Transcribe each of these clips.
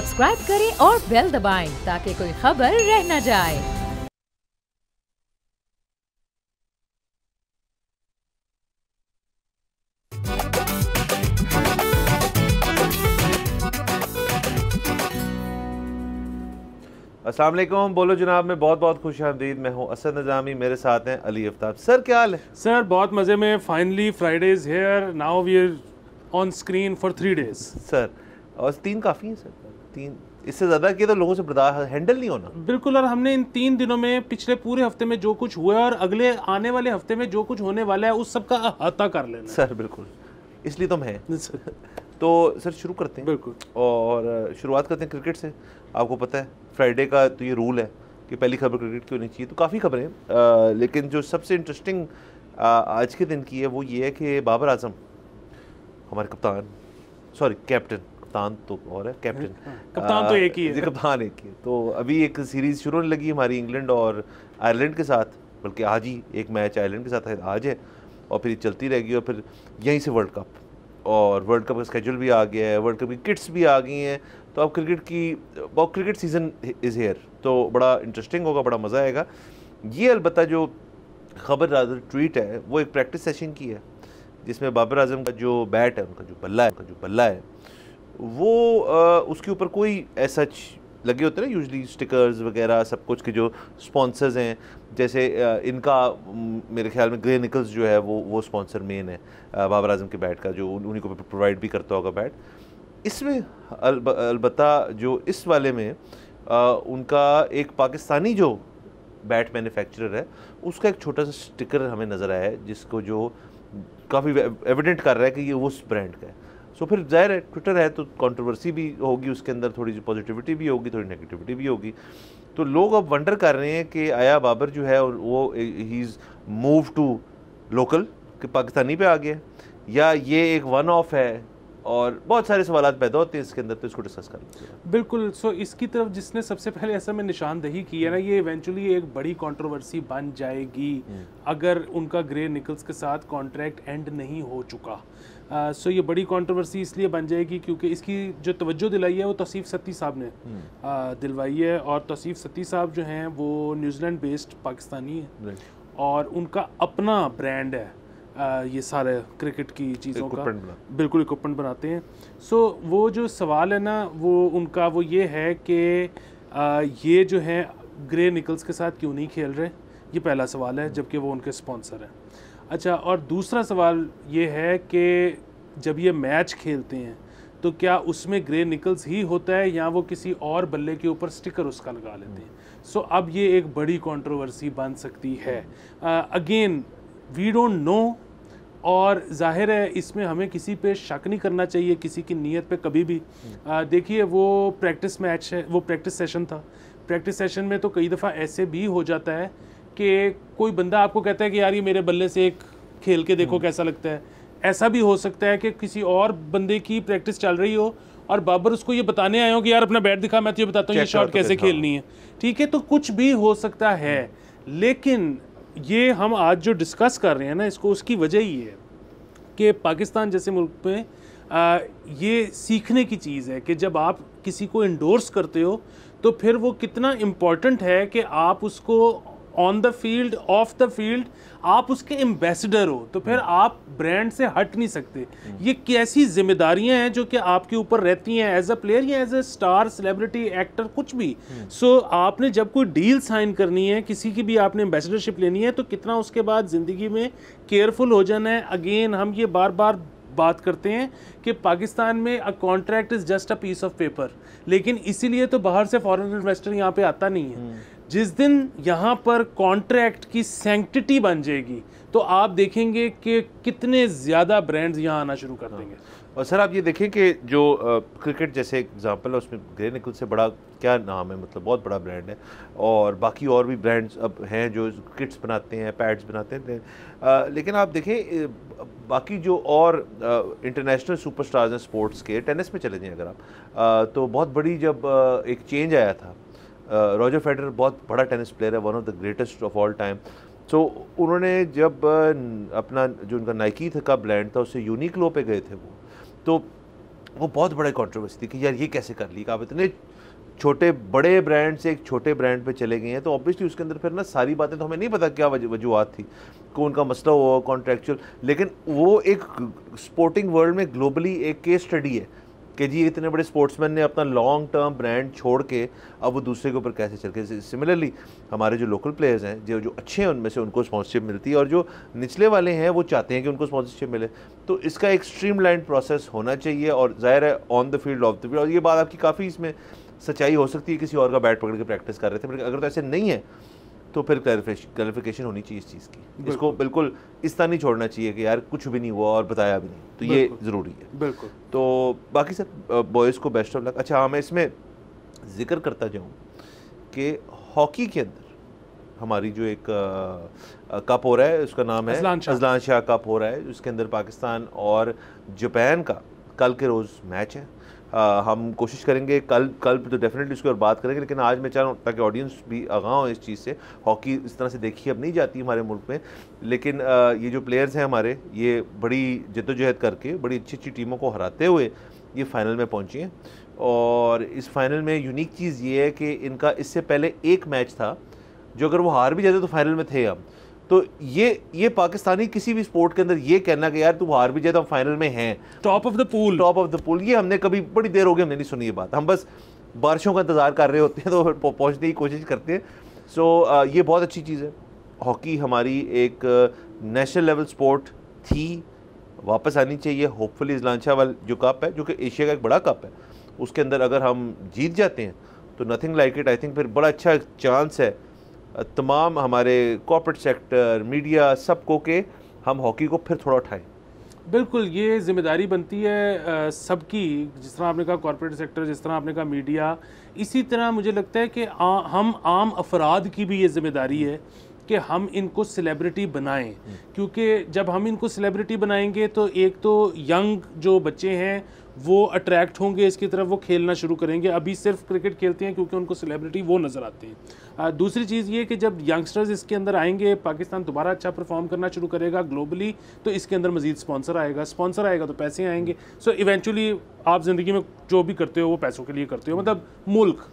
Subscribe करें और bell दबाएं ताकि कोई खबर रह न जाए असलम बोलो जनाब मैं बहुत बहुत खुश आमदीद मैं हूँ असद नज़ामी मेरे साथ हैं अली आफ्ताब सर क्या हाल है सर बहुत मज़े में finally Friday's here now we are on screen for three days sir और तीन काफ़ी हैं सर तीन इससे ज़्यादा किया तो लोगों से बर्दाश्त हैंडल नहीं होना बिल्कुल और हमने इन तीन दिनों में पिछले पूरे हफ्ते में जो कुछ हुआ है और अगले आने वाले हफ्ते में जो कुछ होने वाला है उस सब का अहाता कर लेना सर बिल्कुल इसलिए तो हम हैं तो सर शुरू करते हैं बिल्कुल और शुरुआत करते हैं क्रिकेट से आपको पता है फ्राइडे का तो ये रूल है कि पहली खबर क्रिकेट की होनी चाहिए तो काफ़ी खबरें लेकिन जो सबसे इंटरेस्टिंग आज के दिन की है वो ये है कि बाबर आजम हमारे कप्तान सॉरी कैप्टन कप्तान तो और है कैप्टन हाँ, कप्तान तो एक ही है कप्तान एक ही है तो अभी एक सीरीज़ शुरू होने लगी हमारी इंग्लैंड और आयरलैंड के साथ बल्कि आज ही एक मैच आयरलैंड के साथ है आज है और फिर चलती रहेगी और फिर यहीं से वर्ल्ड कप और वर्ल्ड कप का स्केड्यूल भी आ गया है वर्ल्ड कप की किट्स भी आ गई हैं तो अब क्रिकेट की बहुत क्रिकेट सीज़न इज़ हेयर तो बड़ा इंटरेस्टिंग होगा बड़ा मज़ा आएगा ये अलबत् जो खबर राजर ट्वीट है वो एक प्रैक्टिस सेशन की है जिसमें बाबर आजम का जो बैट है उनका जो बल्ला है उनका जो बल्ला है वो आ, उसके ऊपर कोई ऐसा लगे होते हैं यूजली स्टिकर्स वगैरह सब कुछ के जो स्पॉन्सर्स हैं जैसे आ, इनका मेरे ख्याल में ग्रे निकल्स जो है वो वो स्पॉन्सर मेन है बाबर आजम के बैट का जो उन्हीं को प्रोवाइड भी करता होगा बैट इसमें अलब, अलबत्ता जो इस वाले में आ, उनका एक पाकिस्तानी जो बैट मैन्युफैक्चरर है उसका एक छोटा सा स्टिकर हमें नज़र आया है जिसको जो काफ़ी एविडेंट कर रहा है कि ये उस ब्रांड का है सो फिर जाहिर है ट्विटर है तो कंट्रोवर्सी भी होगी उसके अंदर थोड़ी सी पॉजिटिविटी भी होगी थोड़ी नेगेटिविटी भी होगी तो लोग अब वंडर कर रहे हैं कि आया बाबर जो है वो ही इज़ मूव टू लोकल कि पाकिस्तानी पे आ गया या ये एक वन ऑफ है और बहुत सारे सवाल पैदा होते हैं इसके अंदर तो इसको डिस्कस कर बिल्कुल सो इसकी तरफ जिसने सबसे पहले ऐसा में निशानदही की है ना ये इवेंचुअली एक बड़ी कंट्रोवर्सी बन जाएगी हम्म। अगर उनका ग्रे निकल्स के साथ कॉन्ट्रैक्ट एंड नहीं हो चुका सो uh, so ये बड़ी कंट्रोवर्सी इसलिए बन जाएगी क्योंकि इसकी जो तवज्जो दिलाई है वो तौसीफ़ सत्ती साहब ने uh, दिलवाई है और तौसीफ़ सत्ती साहब जो हैं वो न्यूजीलैंड बेस्ड पाकिस्तानी है और उनका अपना ब्रांड है ये सारे क्रिकेट की चीज़ों का बिल्कुल इक्विपमेंट बनाते हैं सो so, वो जो सवाल है ना वो उनका वो ये है कि ये जो है ग्रे निकल्स के साथ क्यों नहीं खेल रहे ये पहला सवाल है जबकि वो उनके स्पॉन्सर हैं अच्छा और दूसरा सवाल ये है कि जब ये मैच खेलते हैं तो क्या उसमें ग्रे निकल्स ही होता है या वो किसी और बल्ले के ऊपर स्टिकर उसका लगा लेते हैं सो so, अब ये एक बड़ी कंट्रोवर्सी बन सकती है अगेन वी डोंट नो और जाहिर है इसमें हमें किसी पे शक नहीं करना चाहिए किसी की नीयत पे कभी भी हम्म। देखिए वो प्रैक्टिस मैच है वो प्रैक्टिस सेशन था प्रैक्टिस सेशन में तो कई दफ़ा ऐसे भी हो जाता है कि कोई बंदा आपको कहता है कि यार ये मेरे बल्ले से एक खेल के देखो हम्म। कैसा लगता है ऐसा भी हो सकता है कि किसी और बंदे की प्रैक्टिस चल रही हो और बाबर उसको ये बताने आए हो कि यार अपना बैट दिखा मैं तो ये बताता हूँ ये शॉट कैसे खेलनी हाँ। है ठीक है तो कुछ भी हो सकता है हम्म। लेकिन ये हम आज जो डिस्कस कर रहे हैं ना इसको उसकी वजह ही है कि पाकिस्तान जैसे मुल्क में आ, ये सीखने की चीज़ है कि जब आप किसी को इंडोर्स करते हो तो फिर वो कितना इम्पॉर्टेंट है कि आप उसको on the field off the field आप उसके एम्बेसडर हो तो फिर हम्म। आप ब्रांड से हट नहीं सकते ये कैसी जिम्मेदारियां हैं जो कि आपके ऊपर रहती हैं एज अ प्लेयर या as a star celebrity actor कुछ भी सो हम्म। so, आपने जब कोई डील साइन करनी है किसी की भी आपने एम्बेसडरशिप लेनी है तो कितना उसके बाद ज़िंदगी में केयरफुल हो जाना है अगेन हम ये बार बार बात करते हैं कि पाकिस्तान में a contract is just a piece of paper लेकिन इसीलिए तो बाहर से फॉरेन इन्वेस्टर यहाँ पे आता नहीं है हम्म। जिस दिन यहाँ पर कॉन्ट्रैक्ट की सेंटिटी बन जाएगी तो आप देखेंगे कि कितने ज़्यादा ब्रांड्स यहाँ आना शुरू कर हाँ। देंगे और सर आप ये देखें कि जो क्रिकेट जैसे एग्जांपल है उसमें ग्रे निकल से बड़ा क्या नाम है मतलब बहुत बड़ा ब्रांड है और बाकी और भी ब्रांड्स अब हैं जो किट्स बनाते हैं पैड्स बनाते हैं आ, लेकिन आप देखें बाकी जो और इंटरनेशनल सुपरस्टार्स हैं स्पोर्ट्स के टेनिस में चले जाएँ अगर आप आ, तो बहुत बड़ी जब एक चेंज आया था रॉजर uh, फेडर बहुत बड़ा टेनिस प्लेयर है one of the greatest of all time so उन्होंने जब uh, अपना जो उनका नाइकी था का ब्लैंड था उससे यूनिक लो पे गए थे वो तो वो बहुत बड़े कॉन्ट्रोवर्सी थी कि यार ये कैसे कर ली आप इतने छोटे बड़े ब्रांड से एक छोटे ब्रांड पे चले गए हैं तो ऑब्वियसली उसके अंदर फिर ना सारी बातें तो हमें नहीं पता क्या वजूहत थी को उनका मसला हुआ कॉन्ट्रेक्चुअल लेकिन वो एक स्पोर्टिंग वर्ल्ड में ग्लोबली एक केस स्टडी है कि जी इतने बड़े स्पोर्ट्समैन ने अपना लॉन्ग टर्म ब्रांड छोड़ के अब वो दूसरे के ऊपर कैसे चल के सिमिलरली हमारे जो लोकल प्लेयर्स हैं जो जो अच्छे हैं उनमें से उनको स्पॉन्सरशिप मिलती है और जो निचले वाले हैं वो चाहते हैं कि उनको स्पॉन्सरशिप मिले तो इसका एक स्ट्रीम प्रोसेस होना चाहिए और ज़ाहिर है on the field off the field और ये बात आपकी काफ़ी इसमें सच्चाई हो सकती है किसी और का बैट पकड़ के प्रैक्टिस कर रहे थे अगर तो ऐसे नहीं है तो फिर क्लैरिफिकेशन होनी चाहिए इस चीज़ की इसको बिल्कुल इस तरह नहीं छोड़ना चाहिए कि यार कुछ भी नहीं हुआ और बताया भी नहीं तो ये ज़रूरी है बिल्कुल तो बाकी सर बॉयज़ को बेस्ट ऑफ लक अच्छा हाँ मैं इसमें जिक्र करता जाऊँ कि हॉकी के अंदर हमारी जो एक कप हो रहा है उसका नाम है अजलान शाह कप हो रहा है उसके अंदर पाकिस्तान और जापान का कल के रोज़ मैच है आ, हम कोशिश करेंगे कल कल तो डेफिनेटली उसके ऊपर बात करेंगे लेकिन आज मैं चाह रहा हूँ ताकि ऑडियंस भी आगा हो इस चीज़ से हॉकी इस तरह से देखी अब नहीं जाती हमारे मुल्क में लेकिन आ, ये जो प्लेयर्स हैं हमारे ये बड़ी जद्दोजहद करके बड़ी अच्छी अच्छी टीमों को हराते हुए ये फाइनल में पहुँची हैं और इस फाइनल में यूनिक चीज़ ये है कि इनका इससे पहले एक मैच था जो अगर वो हार भी जाते तो फाइनल में थे अब तो ये ये पाकिस्तानी किसी भी स्पोर्ट के अंदर ये कहना कि यार तू हार भी जाए तो हम फाइनल में हैं top of the pool top of the pool ये हमने कभी बड़ी देर हो गई हमने नहीं सुनी ये बात हम बस बारिशों का इंतज़ार कर रहे होते हैं तो पहुँचने की कोशिश करते हैं सो so, ये बहुत अच्छी चीज़ है हॉकी हमारी एक नेशनल लेवल स्पोर्ट थी वापस आनी चाहिए होपफुली इजलांशा वाल जो कप है जो कि एशिया का एक बड़ा कप है उसके अंदर अगर हम जीत जाते हैं तो nothing like it I think फिर बड़ा अच्छा चांस है तमाम हमारे कॉपरेट सेक्टर मीडिया सबको के हम हॉकी को फिर थोड़ा उठाएं बिल्कुल ये जिम्मेदारी बनती है सबकी जिस तरह आपने कहा कॉरपोरेट सेक्टर जिस तरह आपने कहा मीडिया इसी तरह मुझे लगता है कि आ, हम आम अफराद की भी ये जिम्मेदारी है कि हम इनको सेलिब्रिटी बनाएं हम्म। क्योंकि जब हम इनको सेलिब्रिटी बनाएंगे तो एक तो यंग जो बच्चे हैं वो अट्रैक्ट होंगे इसकी तरफ वो खेलना शुरू करेंगे अभी सिर्फ क्रिकेट खेलते हैं क्योंकि उनको सेलिब्रिटी वो नज़र आते हैं आ, दूसरी चीज़ ये कि जब यंगस्टर्स इसके अंदर आएंगे पाकिस्तान दोबारा अच्छा परफॉर्म करना शुरू करेगा ग्लोबली तो इसके अंदर मजीद स्पॉन्सर आएगा स्पॉन्सर आएगा तो पैसे आएंगे सो so, इवेंचुअली आप ज़िंदगी में जो भी करते हो वो पैसों के लिए करते हो मतलब मुल्क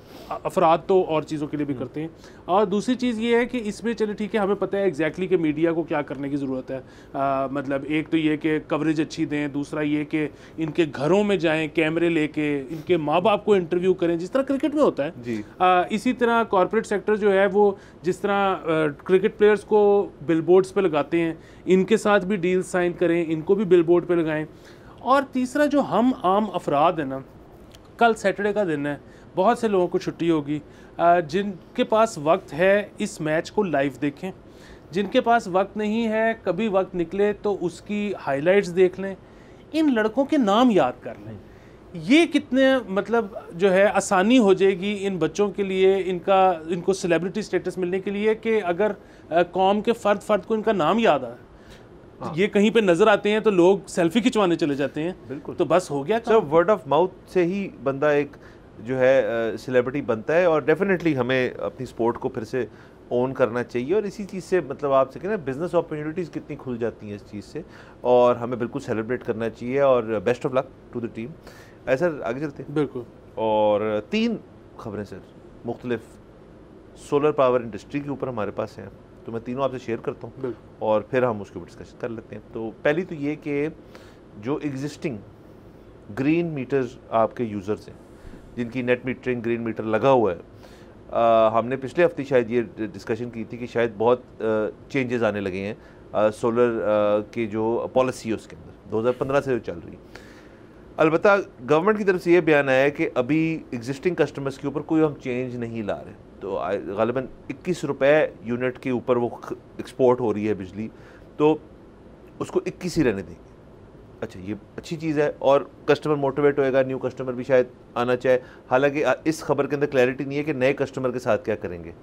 अफराद तो और चीज़ों के लिए भी करते हैं और दूसरी चीज़ ये है कि इसमें चले ठीक है हमें पता है एग्जैक्टली कि मीडिया को क्या करने की ज़रूरत है आ, मतलब एक तो ये कि कवरेज अच्छी दें दूसरा ये कि इनके घरों में जाएं कैमरे लेके इनके माँ बाप को इंटरव्यू करें जिस तरह क्रिकेट में होता है जी आ, इसी तरह कॉरपोरेट सेक्टर जो है वो जिस तरह आ, क्रिकेट प्लेयर्स को बिल बोर्ड्स पर लगाते हैं इनके साथ भी डील साइन करें इनको भी बिल बोर्ड पर और तीसरा जो हम आम अफराद हैं ना कल सैटरडे का दिन है बहुत से लोगों को छुट्टी होगी जिनके पास वक्त है इस मैच को लाइव देखें जिनके पास वक्त नहीं है कभी वक्त निकले तो उसकी हाइलाइट्स देख लें इन लड़कों के नाम याद कर लें ये कितने मतलब जो है आसानी हो जाएगी इन बच्चों के लिए इनका इनको सेलिब्रिटी स्टेटस मिलने के लिए कि अगर कौम के फ़र्द फ़र्द को इनका नाम याद आए हाँ। ये कहीं पे नजर आते हैं तो लोग सेल्फी खिंचवाने चले जाते हैं बिल्कुल तो बस हो गया सर वर्ड ऑफ माउथ से ही बंदा एक जो है सेलिब्रिटी बनता है और डेफिनेटली हमें अपनी स्पोर्ट को फिर से ओन करना चाहिए और इसी चीज़ से मतलब आप सकें ना बिज़नेस अपॉर्चुनिटीज़ कितनी खुल जाती हैं इस चीज़ से और हमें बिल्कुल सेलिब्रेट करना चाहिए और best of luck to the team ऐसा आगे चलते हैं बिल्कुल और तीन खबरें सर मुख्तलिफ सोलर पावर इंडस्ट्री के ऊपर हमारे पास हैं तो मैं तीनों आपसे शेयर करता हूँ और फिर हम उसके ऊपर डिस्कशन कर लेते हैं तो पहली तो ये कि जो एग्जिस्टिंग ग्रीन मीटर आपके यूज़र्स हैं जिनकी नेट मीटरिंग ग्रीन मीटर लगा हुआ है आ, हमने पिछले हफ्ते शायद ये डिस्कशन की थी कि शायद बहुत चेंजेस आने लगे हैं सोलर के जो पॉलिसी है उसके अंदर 2015 से जो चल रही है अलबत् गवर्नमेंट की तरफ से ये बयान आया है कि अभी एग्जिस्टिंग कस्टमर्स के ऊपर कोई हम चेंज नहीं ला रहे तो गालिबा इक्कीस रुपये यूनिट के ऊपर वो एक्सपोर्ट हो रही है बिजली तो उसको इक्कीस ही रहने देंगे अच्छा ये अच्छी चीज़ है और कस्टमर मोटिवेट होएगा न्यू कस्टमर भी शायद आना चाहे हालांकि इस खबर के अंदर क्लैरिटी नहीं है कि नए कस्टमर के साथ क्या करेंगे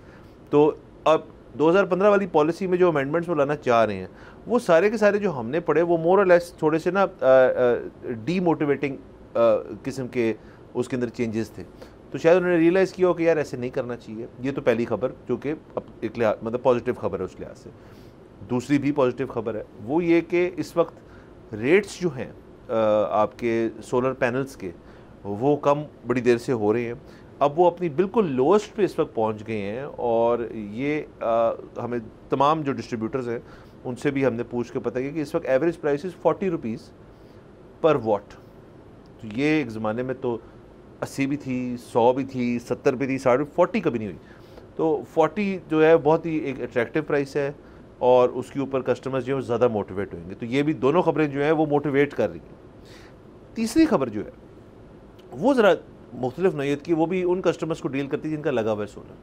तो अब 2015 वाली पॉलिसी में जो अमेंडमेंट्स वो लाना चाह रहे हैं वो सारे के सारे जो हमने पढ़े वो मोर और लेस थोड़े से ना डीमोटिवेटिंग किस्म के उसके अंदर चेंजेस थे तो शायद उन्होंने रियलाइज़ किया हो कि यार ऐसे नहीं करना चाहिए ये तो पहली खबर जो कि एक मतलब पॉजिटिव खबर है उस लिहाज से दूसरी भी पॉजिटिव खबर है वो ये कि इस वक्त रेट्स जो हैं आपके सोलर पैनल्स के वो कम बड़ी देर से हो रहे हैं अब वो अपनी बिल्कुल लोएस्ट पे इस वक्त पहुंच गए हैं और ये आ, हमें तमाम जो डिस्ट्रीब्यूटर्स हैं उनसे भी हमने पूछ के पता किया कि इस वक्त average price is forty rupees per watt तो ये एक ज़माने में तो अस्सी भी थी सौ भी थी सत्तर भी थी साठ फोर्टी कभी नहीं हुई तो फोर्टी जो है बहुत ही एक अट्रैक्टिव प्राइस है और उसके ऊपर कस्टमर्स जो है ज़्यादा मोटिवेट होंगे तो ये भी दोनों खबरें जो हैं वो मोटिवेट कर रही हैं तीसरी खबर जो है वो ज़रा मुख्तलिफ नोयत की वो भी उन कस्टमर्स को डील करती है जिनका लगा हुआ है सोलर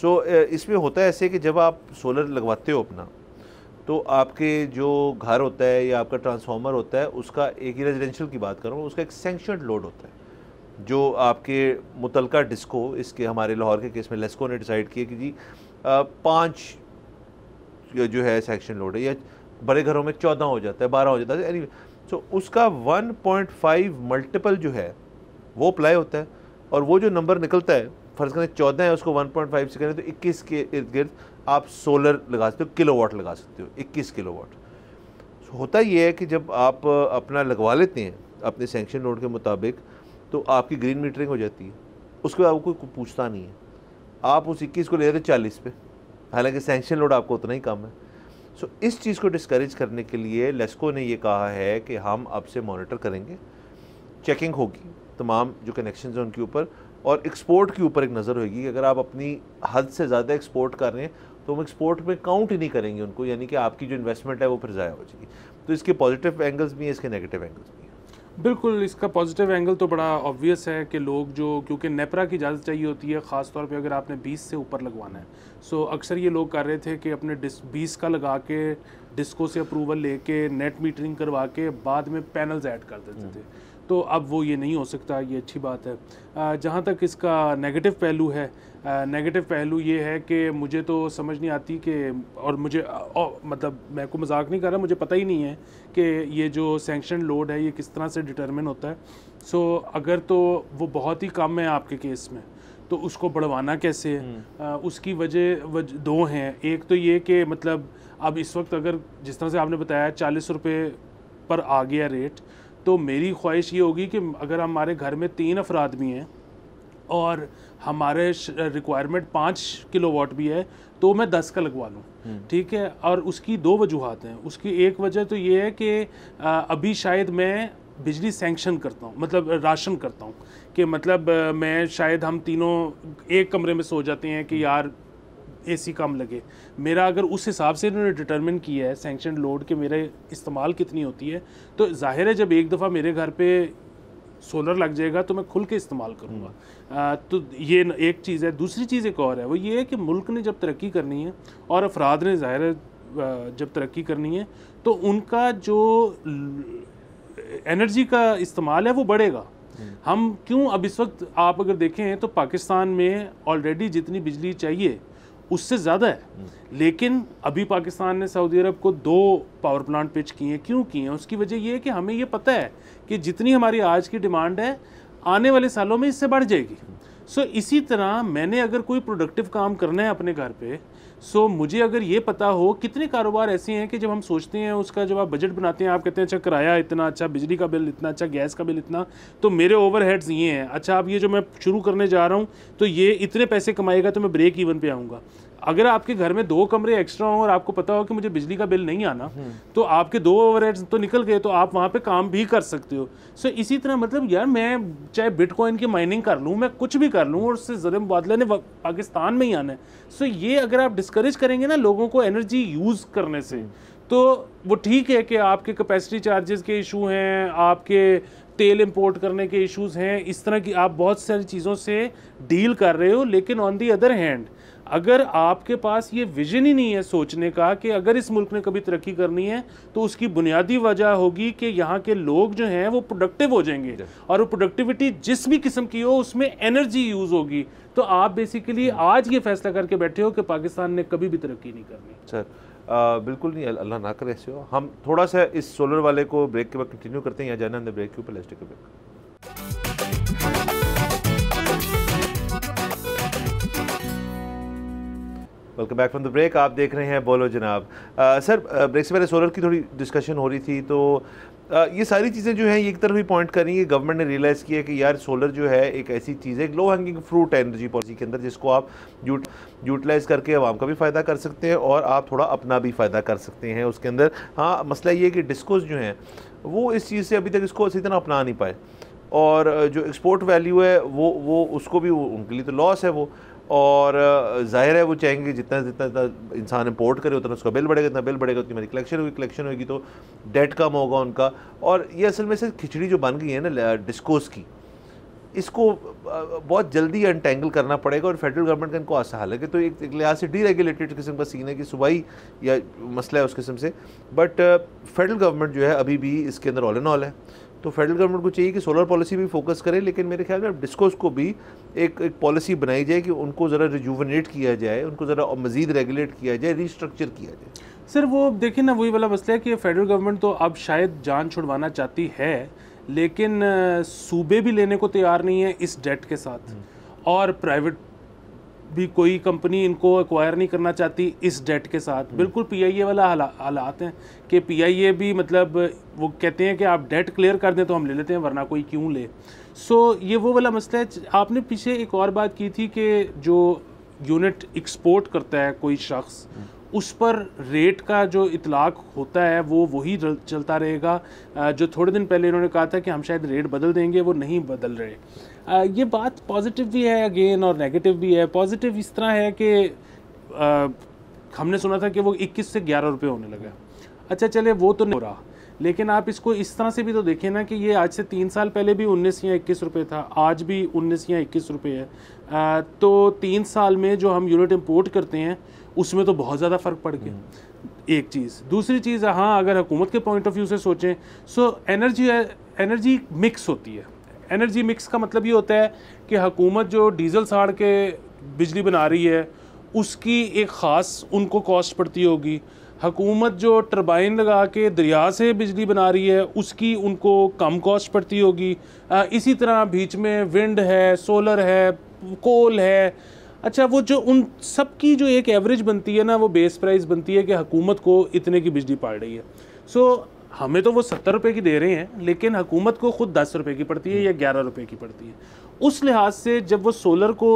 सो so, इसमें होता है ऐसे कि जब आप सोलर लगवाते हो अपना तो आपके जो घर होता है या आपका ट्रांसफार्मर होता है उसका एक ही रेजिडेंशियल की बात करूँ उसका एक सेंक्शन लोड होता है जो आपके मुतलका डिस्को इसके हमारे लाहौर के केस में लेस्को ने डिसाइड किया कि जी पाँच जो है सेक्शन लोड है या बड़े घरों में चौदह हो जाता है बारह हो जाता है एनी सो उसका वन पॉइंट फाइव मल्टीपल जो है वो अप्लाई होता है और वो जो नंबर निकलता है फर्ज करें चौदह है उसको वन पॉइंट फाइव से करें तो इक्कीस के इर्द गिर्द आप सोलर लगा सकते हो वाट लगा सकते हो इक्कीस किलो so, होता ये है कि जब आप अपना लगवा लेते हैं अपने सेंक्शन लोड के मुताबिक तो आपकी ग्रीन मीटरिंग हो जाती है उसके बाद आपको पूछता नहीं है आप उस इक्कीस को ले जाते चालीस पे हालांकि सेंक्शन लोड आपको उतना ही कम है सो so, इस चीज़ को डिस्करेज करने के लिए लेस्को ने ये कहा है कि हम अब से मॉनिटर करेंगे चेकिंग होगी तमाम जो कनेक्शन हैं उनके ऊपर और एक्सपोर्ट के ऊपर एक नज़र होगी अगर आप अपनी हद से ज़्यादा एक्सपोर्ट कर रहे हैं तो हम एक्सपोर्ट में काउंट ही नहीं करेंगे उनको यानी कि आपकी जो इन्वेस्टमेंट है वो फिर ज़ाया हो जाएगी तो इसके पॉजिटिव एंगल्स भी हैं इसके नेगेटिव एंगल्स भी बिल्कुल इसका पॉजिटिव एंगल तो बड़ा ऑब्वियस है कि लोग जो क्योंकि नेपरा की इजाज़त चाहिए होती है ख़ास तौर पे अगर आपने 20 से ऊपर लगवाना है सो अक्सर ये लोग कर रहे थे कि अपने डिस बीस का लगा के डिस्को से अप्रूवल लेके नेट मीटरिंग करवा के बाद में पैनल्स ऐड कर देते हम्म। थे तो अब वो ये नहीं हो सकता ये अच्छी बात है जहाँ तक इसका नेगेटिव पहलू है नेगेटिव पहलू ये है कि मुझे तो समझ नहीं आती कि और मुझे औ, मतलब मैं को मजाक नहीं कर रहा मुझे पता ही नहीं है कि ये जो सेंक्शन लोड है ये किस तरह से डिटर्मिन होता है सो so, अगर तो वो बहुत ही कम है आपके केस में तो उसको बढ़वाना कैसे है आ, हम्म। उसकी वजह वज, दो हैं एक तो ये कि मतलब अब इस वक्त अगर जिस तरह से आपने बताया चालीस रुपये पर आ गया रेट तो मेरी ख्वाहिश ये होगी कि अगर हमारे घर में तीन अफराद भी हैं और हमारे रिक्वायरमेंट पाँच किलो वाट भी है तो मैं दस का लगवा लूँ हम्म। ठीक है और उसकी दो वजूहत हैं उसकी एक वजह तो ये है कि अभी शायद मैं बिजली सेंक्शन करता हूँ मतलब राशन करता हूँ कि मतलब मैं शायद हम तीनों एक कमरे में सो जाते हैं कि हम्म। यार सी कम लगे मेरा अगर उस हिसाब से इन्होंने डिटर्मिन किया है सेंक्शन लोड के मेरे इस्तेमाल कितनी होती है तो ज़ाहिर है जब एक दफ़ा मेरे घर पे सोलर लग जाएगा तो मैं खुल के इस्तेमाल करूँगा हम्म। तो ये एक चीज़ है दूसरी चीज़ एक और है वो ये है कि मुल्क ने जब तरक्की करनी है और अफराद ने ज़ाहिर जब तरक्की करनी है तो उनका जो एनर्जी का इस्तेमाल है वो बढ़ेगा हम्म। हम क्यों अब इस वक्त आप अगर देखें तो पाकिस्तान में ऑलरेडी जितनी बिजली चाहिए उससे ज़्यादा है लेकिन अभी पाकिस्तान ने सऊदी अरब को दो पावर प्लांट पिच किए हैं क्यों किए हैं उसकी वजह ये है कि हमें ये पता है कि जितनी हमारी आज की डिमांड है आने वाले सालों में इससे बढ़ जाएगी सो इसी तरह मैंने अगर कोई प्रोडक्टिव काम करना है अपने घर पर सो so, मुझे अगर ये पता हो कितने कारोबार ऐसे हैं कि जब हम सोचते हैं उसका जब आप बजट बनाते हैं आप कहते हैं अच्छा किराया इतना अच्छा बिजली का बिल इतना अच्छा गैस का बिल इतना तो मेरे ओवर हेड्स ये हैं अच्छा अब ये जो मैं शुरू करने जा रहा हूँ तो ये इतने पैसे कमाएगा तो मैं ब्रेक इवन पे आऊँगा अगर आपके घर में दो कमरे एक्स्ट्रा हों और आपको पता हो कि मुझे बिजली का बिल नहीं आना हम्म। तो आपके दो ओवर तो निकल गए तो आप वहाँ पे काम भी कर सकते हो सो so, इसी तरह मतलब यार मैं चाहे बिटकॉइन की माइनिंग कर लूँ मैं कुछ भी कर लूँ और उससे ज़र मुबादला ने पाकिस्तान में ही आना है सो so, ये अगर आप डिस्करेज करेंगे ना लोगों को एनर्जी यूज़ करने से तो वो ठीक है कि आपके कैपेसिटी चार्जेस के इशू हैं आपके तेल इंपोर्ट करने के इश्यूज हैं इस तरह की आप बहुत सारी चीज़ों से डील कर रहे हो लेकिन ऑन दी अदर हैंड अगर आपके पास ये विजन ही नहीं है सोचने का कि अगर इस मुल्क ने कभी तरक्की करनी है तो उसकी बुनियादी वजह होगी कि यहाँ के लोग जो हैं वो प्रोडक्टिव हो जाएंगे और वो प्रोडक्टिविटी जिस भी किस्म की हो उसमें एनर्जी यूज़ होगी तो आप बेसिकली आज ये फैसला करके बैठे हो कि पाकिस्तान ने कभी भी तरक्की नहीं करनी सर अच्छा, आ, बिल्कुल नहीं अल्लाह ना करे ऐसे हो हम थोड़ा सा इस सोलर वाले को ब्रेक के बाद कंटिन्यू करते हैं या जाना ब्रेक के ऊपर break welcome back from the break आप देख रहे हैं बोलो जनाब आ, सर ब्रेक से पहले सोलर की थोड़ी डिस्कशन हो रही थी तो आ, ये सारी चीज़ें जो हैं एक तरफ ही पॉइंट कर रही है गवर्नमेंट ने रियलाइज़ किया कि यार सोलर जो है एक ऐसी चीज़ है एक लो हैंगिंग फ्रूट है एनर्जी पॉलिसी के अंदर जिसको आप यूट यूटिलाइज़ करके आवाम का भी फ़ायदा कर सकते हैं और आप थोड़ा अपना भी फ़ायदा कर सकते हैं उसके अंदर हाँ मसला ये है कि डिस्कोज जो हैं वो इस चीज़ से अभी तक इसको इसी तरह अपना नहीं पाए और जो एक्सपोर्ट वैल्यू है वो वो उसको भी उनके लिए तो लॉस है वो और जाहिर है वो चाहेंगे जितना जितना जितना इंसान इम्पोर्ट करे उतना उसका बिल बढ़ेगा इतना बिल बढ़ेगा उतनी मेरी कलेक्शन होगी कलेक्शन होगी तो डेट कम होगा उनका और ये असल में से खिचड़ी जो बन गई है ना डिस्कोस की इसको बहुत जल्दी अनटेंगल करना पड़ेगा और फेडरल गवर्नमेंट का इनको आसान है तो एक, एक लिहाज से डीरेगुलेटेड किस्म का सीन है कि सुबाई या मसला है उस किस्म से बट फेडरल गवर्नमेंट जो है अभी भी इसके अंदर ऑल एंड ऑल है तो फेडरल गवर्नमेंट को चाहिए कि सोलर पॉलिसी भी फोकस करें लेकिन मेरे ख्याल में डिस्कोस को भी एक एक पॉलिसी बनाई जाए कि उनको ज़रा रिजूवनेट किया जाए उनको ज़रा मज़ीद रेगुलेट किया जाए रिस्ट्रक्चर किया जाए सर वो देखिए ना वही वाला मसला है कि फेडरल गवर्नमेंट तो अब शायद जान छुड़वाना चाहती है लेकिन सूबे भी लेने को तैयार नहीं है इस डेट के साथ हम्म। और प्राइवेट भी कोई कंपनी इनको एक्वायर नहीं करना चाहती इस डेट के साथ हम्म। बिल्कुल पीआईए वाला हालात हैं कि पीआईए भी मतलब वो कहते हैं कि आप डेट क्लियर कर दें तो हम ले लेते हैं वरना कोई क्यों ले सो so, ये वो वाला मसला है आपने पीछे एक और बात की थी कि जो यूनिट एक्सपोर्ट करता है कोई शख्स हम्म। उस पर रेट का जो इतलाक होता है वो वही चलता रहेगा जो थोड़े दिन पहले इन्होंने कहा था कि हम शायद रेट बदल देंगे वो नहीं बदल रहे ये बात पॉजिटिव भी है अगेन और नेगेटिव भी है पॉजिटिव इस तरह है कि हमने सुना था कि वो 21 से 11 रुपये होने लगा अच्छा चले वो तो नहीं हो रहा लेकिन आप इसको इस तरह से भी तो देखें ना कि ये आज से तीन साल पहले भी उन्नीस या इक्कीस रुपये था आज भी उन्नीस या इक्कीस रुपये है आ, तो तीन साल में जो हम यूनिट इम्पोर्ट करते हैं उसमें तो बहुत ज़्यादा फ़र्क पड़ गया हम्म। एक चीज़ दूसरी चीज़ हाँ अगर हुकूमत के पॉइंट ऑफ व्यू से सोचें सो एनर्जी एनर्जी मिक्स होती है एनर्जी मिक्स का मतलब ये होता है कि हुकूमत जो डीजल साड़ के बिजली बना रही है उसकी एक ख़ास उनको कॉस्ट पड़ती होगी हकूमत जो टरबाइन लगा के दरिया से बिजली बना रही है उसकी उनको कम कॉस्ट पड़ती होगी इसी तरह बीच में विंड है सोलर है कोल है अच्छा वो जो उन सब की जो एक एवरेज बनती है ना वो बेस प्राइस बनती है कि हुकूमत को इतने की बिजली पड़ रही है सो so, हमें तो वो सत्तर रुपये की दे रहे हैं लेकिन हुकूमत को ख़ुद दस रुपये की पड़ती है या ग्यारह रुपये की पड़ती है उस लिहाज से जब वो सोलर को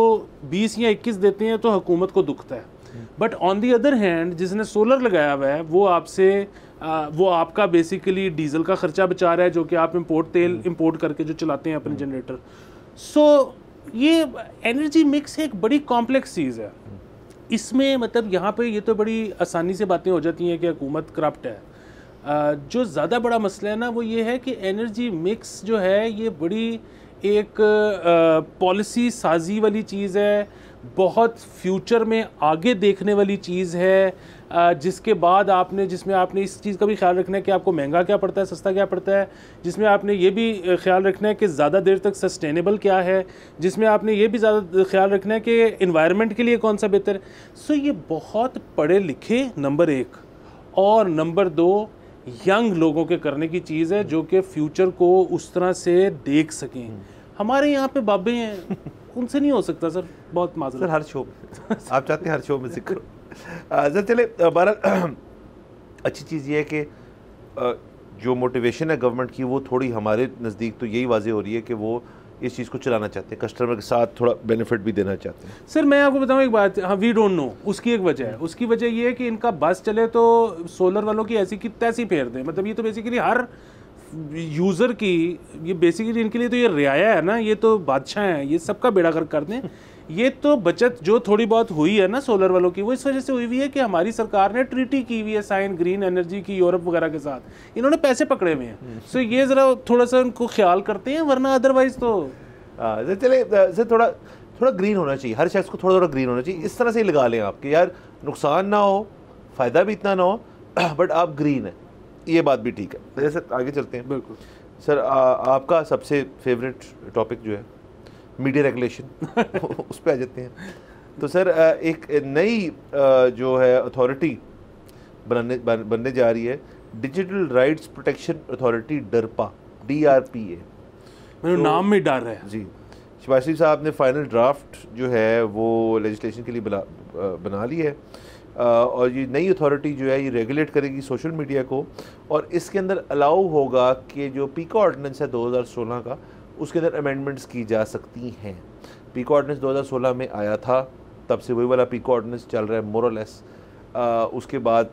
बीस या इक्कीस देते हैं तो हुकूमत को दुखता है but on the other hand जिसने सोलर लगाया हुआ है वो आपसे वो आपका बेसिकली डीजल का खर्चा बचा रहा है जो कि आप इम्पोर्ट तेल इम्पोर्ट करके जो चलाते हैं अपने जनरेटर हम्म। सो so, ये एनर्जी मिक्स एक बड़ी कॉम्प्लेक्स चीज़ है इसमें मतलब यहाँ पे ये तो बड़ी आसानी से बातें हो जाती हैं कि हुकूमत करप्ट है जो ज़्यादा बड़ा मसला है ना वो ये है कि एनर्जी मिक्स जो है ये बड़ी एक पॉलिसी साजी वाली चीज़ है बहुत फ्यूचर में आगे देखने वाली चीज़ है जिसके बाद आपने जिसमें आपने इस चीज़ का भी ख्याल रखना है कि आपको महंगा क्या पड़ता है सस्ता क्या पड़ता है जिसमें आपने ये भी ख्याल रखना है कि ज़्यादा देर तक सस्टेनेबल क्या है जिसमें आपने ये भी ज़्यादा ख्याल रखना है कि इन्वायरमेंट के लिए कौन सा बेहतर है सो ये बहुत पढ़े लिखे नंबर एक और नंबर दो यंग लोगों के करने की चीज़ है जो कि फ्यूचर को उस तरह से देख सकें हमारे यहाँ पे बाबे हैं उनसे नहीं हो सकता सर बहुत माज़र हर शो में आप चाहते हैं हर शो में जिक्र सर चले बहरहाल अच्छी चीज़ ये है कि जो मोटिवेशन है गवर्नमेंट की वो थोड़ी हमारे नज़दीक तो यही वाजे हो रही है कि वो इस चीज़ को चलाना चाहते हैं कस्टमर के साथ थोड़ा बेनिफिट भी देना चाहते हैं सर मैं आपको बताऊं एक बात हाँ वी डोंट नो उसकी एक वजह है हम्म। उसकी वजह ये है कि इनका बस चले तो सोलर वालों की ऐसी की तैसी फेर दें मतलब ये तो बेसिकली हर यूज़र की ये बेसिकली इनके लिए तो ये रियाया है ना ये तो बादशाह हैं ये सबका बेड़ा कर दें ये तो बचत जो थोड़ी बहुत हुई है ना सोलर वालों की वो इस वजह से हुई हुई है कि हमारी सरकार ने ट्रीटी की हुई है साइन ग्रीन एनर्जी की यूरोप वगैरह के साथ इन्होंने पैसे पकड़े हुए हैं सो हम्म। ये ज़रा थोड़ा सा उनको ख्याल करते हैं वरना अदरवाइज तो चले सर थोड़ा थोड़ा ग्रीन होना चाहिए हर शख्स को थोड़ा थोड़ा ग्रीन होना चाहिए इस तरह से ही लगा लें आप कि यार नुकसान ना हो फ़ायदा भी इतना ना हो बट आप ग्रीन है ये बात भी ठीक है तो जैसे आगे चलते हैं बिल्कुल सर आ, आपका सबसे फेवरेट टॉपिक जो है मीडिया रेगुलेशन उस पर आ जाते हैं तो सर एक नई जो है अथॉरिटी बनाने बनने जा रही है digital rights protection authority DRPA D R P A मेरे तो नाम में डर है जी शिवाशी साहब ने फाइनल ड्राफ्ट जो है वो लेजिस्लेशन के लिए बना बना ली है और ये नई अथॉरिटी जो है ये रेगुलेट करेगी सोशल मीडिया को और इसके अंदर अलाउ होगा कि जो पीका ऑर्डिनेंस है 2016 का उसके अंदर अमेंडमेंट्स की जा सकती हैं पीको हज़ार 2016 में आया था तब से वही वाला पीको ऑर्डिनेंस चल रहा है मोरलेस उसके बाद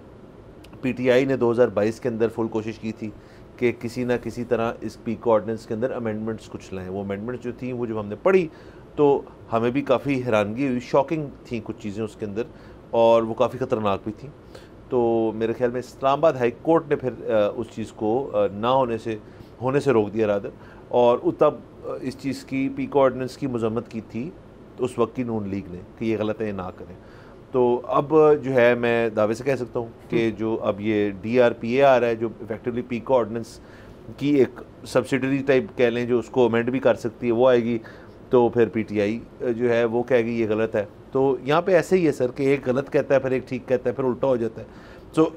पीटीआई ने 2022 के अंदर फुल कोशिश की थी कि किसी ना किसी तरह इस पीको ऑर्डिनेंस के अंदर अमेंडमेंट्स कुछ लाएँ वो अमेंडमेंट्स जो थी वो जब हमने पढ़ी तो हमें भी काफ़ी हैरानगी हुई शॉकिंग थी कुछ चीज़ें उसके अंदर और वो काफ़ी ख़तरनाक भी थी तो मेरे ख्याल में इस्लामाबाद हाई कोर्ट ने फिर उस चीज़ को ना होने से होने से रोक दिया रादर और तब इस चीज़ की पीको ऑर्डिनेंस की मजम्मत की थी तो उस वक्त की नून लीग ने कि ये गलत है ये ना करें तो अब जो है मैं दावे से कह सकता हूँ कि हम्म। जो अब ये डी आर पी ए आ रहा है जो इफेक्टिवली पीको ऑर्डिनेंस की एक सब्सिडरी टाइप कह लें जो उसको अमेंड भी कर सकती है वो आएगी तो फिर पीटीआई जो है वो कहेगी ये गलत है तो यहाँ पे ऐसे ही है सर कि एक गलत कहता है फिर एक ठीक कहता है फिर उल्टा हो जाता है तो